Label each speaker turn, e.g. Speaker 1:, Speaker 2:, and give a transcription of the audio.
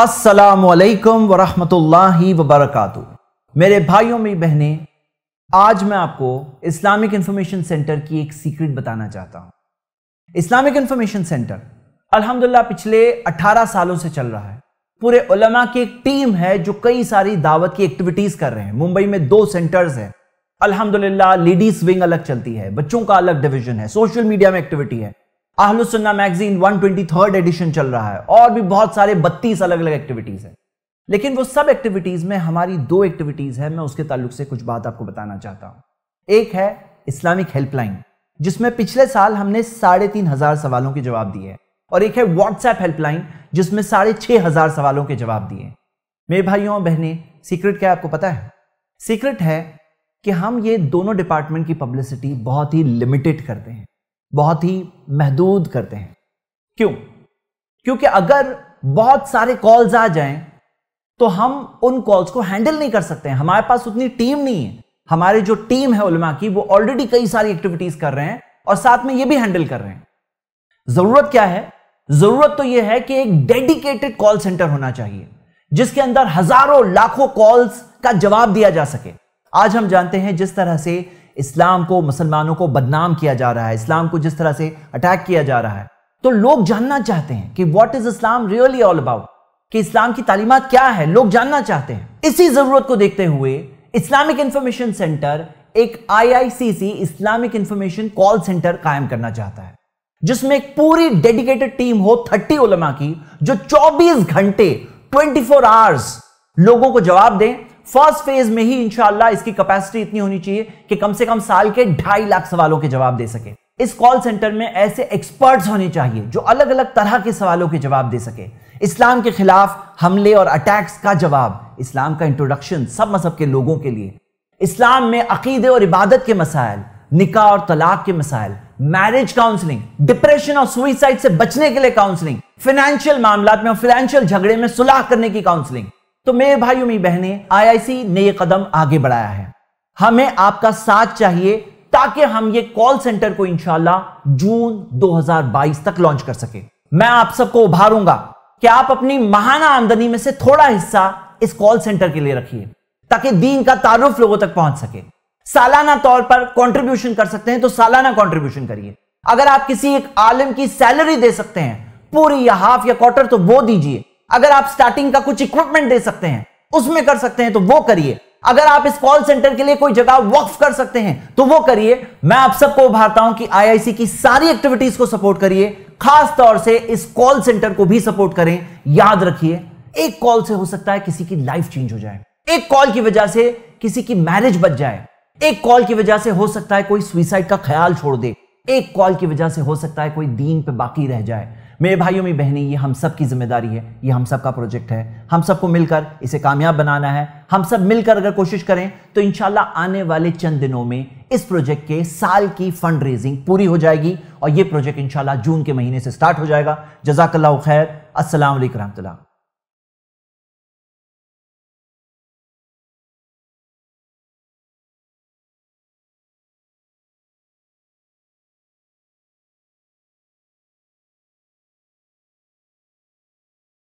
Speaker 1: असलकम वरहमतुल्लाहि वबरकू मेरे भाइयों में बहनें आज मैं आपको इस्लामिक इंफॉर्मेशन सेंटर की एक सीक्रेट बताना चाहता हूं इस्लामिक इंफॉर्मेशन सेंटर अल्हम्दुलिल्लाह पिछले 18 सालों से चल रहा है पूरे उलमा की एक टीम है जो कई सारी दावत की एक्टिविटीज़ कर रहे हैं मुंबई में दो सेंटर्स हैं अल्हम्दुलिल्लाह लेडीज़ विंग अलग चलती है बच्चों का अलग डिवीजन है सोशल मीडिया में एक्टिविटी है आहलु सुन्ना मैगजीन थर्ड एडिशन चल रहा है और भी बहुत सारे बत्तीस अलग अलग एक्टिविटीज़ हैं लेकिन वो सब एक्टिविटीज़ में हमारी दो एक्टिविटीज़ है मैं उसके ताल्लुक से कुछ बात आपको बताना चाहता हूँ एक है इस्लामिक हेल्पलाइन जिसमें पिछले साल हमने साढ़े तीन हज़ार सवालों के जवाब दिए हैं और एक है व्हाट्सएप हेल्पलाइन जिसमें साढ़े छः हज़ार सवालों के जवाब दिए मेरे भाइयों और बहनें सीक्रेट क्या आपको पता है सीक्रेट है कि हम ये दोनों डिपार्टमेंट की पब्लिसिटी बहुत ही लिमिटेड करते हैं बहुत ही महदूद करते हैं क्यों क्योंकि अगर बहुत सारे कॉल्स आ जाएं तो हम उन कॉल्स को हैंडल नहीं कर सकते हैं हमारे पास उतनी टीम नहीं है हमारे जो टीम है उलमा की वो ऑलरेडी कई सारी एक्टिविटीज कर रहे हैं और साथ में ये भी हैंडल कर रहे हैं जरूरत क्या है जरूरत तो यह है कि एक डेडिकेटेड कॉल सेंटर होना चाहिए जिसके अंदर हजारों लाखों कॉल्स का जवाब दिया जा सके आज हम जानते हैं जिस तरह से इस्लाम को मुसलमानों को बदनाम किया जा रहा है इस्लाम को जिस तरह से अटैक किया जा रहा है तो लोग जानना चाहते हैं कि what is Islam really all about कि इस्लाम की तालीमत क्या है लोग जानना चाहते हैं इसी जरूरत को देखते हुए इस्लामिक इंफॉर्मेशन सेंटर एक IICC Islamic information call centre कायम करना चाहता है जिसमें एक पूरी डेडिकेटेड टीम हो थर्टी उलमा की जो 24 घंटे 24 फोर आवर्स लोगों को जवाब दें फर्स्ट फेज में ही इंशाला इसकी कैपेसिटी इतनी होनी चाहिए कि कम से कम साल के ढाई लाख सवालों के जवाब दे सके इस कॉल सेंटर में ऐसे एक्सपर्ट्स होने चाहिए जो अलग अलग तरह के सवालों के जवाब दे सके इस्लाम के खिलाफ हमले और अटैक्स का जवाब इस्लाम का इंट्रोडक्शन सब मजहब के लोगों के लिए इस्लाम में अकीदे और इबादत के मसाइल निका और तलाक के मसाइल मैरिज काउंसलिंग डिप्रेशन और सुइसाइड से बचने के लिए काउंसलिंग फाइनेंशियल मामला में और फाइनेंशियल झगड़े में सुलह करने की काउंसलिंग तो मेरे भाइयों में बहने आईआईसी ने यह कदम आगे बढ़ाया है हमें आपका साथ चाहिए ताकि हम ये कॉल सेंटर को इंशाला जून 2022 तक लॉन्च कर सके मैं आप सबको उभारूंगा कि आप अपनी महाना आमदनी में से थोड़ा हिस्सा इस कॉल सेंटर के लिए रखिए ताकि दीन का तारुफ लोगों तक पहुंच सके सालाना तौर पर कंट्रीब्यूशन कर सकते हैं तो सालाना कंट्रीब्यूशन करिए अगर आप किसी एक आलम की सैलरी दे सकते हैं पूरी या हाफ या क्वार्टर तो वो दीजिए अगर आप स्टार्टिंग का कुछ इक्विपमेंट दे सकते हैं उसमें कर सकते हैं तो वो करिए अगर आप इस कॉल सेंटर के लिए कोई जगह वक्फ कर सकते हैं तो वो करिए मैं आप सबको उभारता हूं कि आईआईसी की सारी एक्टिविटीज को सपोर्ट करिए खास तौर से इस कॉल सेंटर को भी सपोर्ट करें याद रखिए एक कॉल से हो सकता है किसी की लाइफ चेंज हो जाए एक कॉल की वजह से किसी की मैरिज बच जाए एक कॉल की वजह से हो सकता है कोई सुइसाइड का ख्याल छोड़ दे एक कॉल की वजह से हो सकता है कोई दीन पे बाकी रह जाए मेरे भाइयों में बहनें ये हम सब की जिम्मेदारी है ये हम सब का प्रोजेक्ट है हम सबको मिलकर इसे कामयाब बनाना है हम सब मिलकर अगर कोशिश करें तो इन आने वाले चंद दिनों में इस प्रोजेक्ट के साल की फंड रेजिंग पूरी हो जाएगी और ये प्रोजेक्ट इनशाला जून के महीने से स्टार्ट हो जाएगा जजाकल्ला खैर असल वरहमल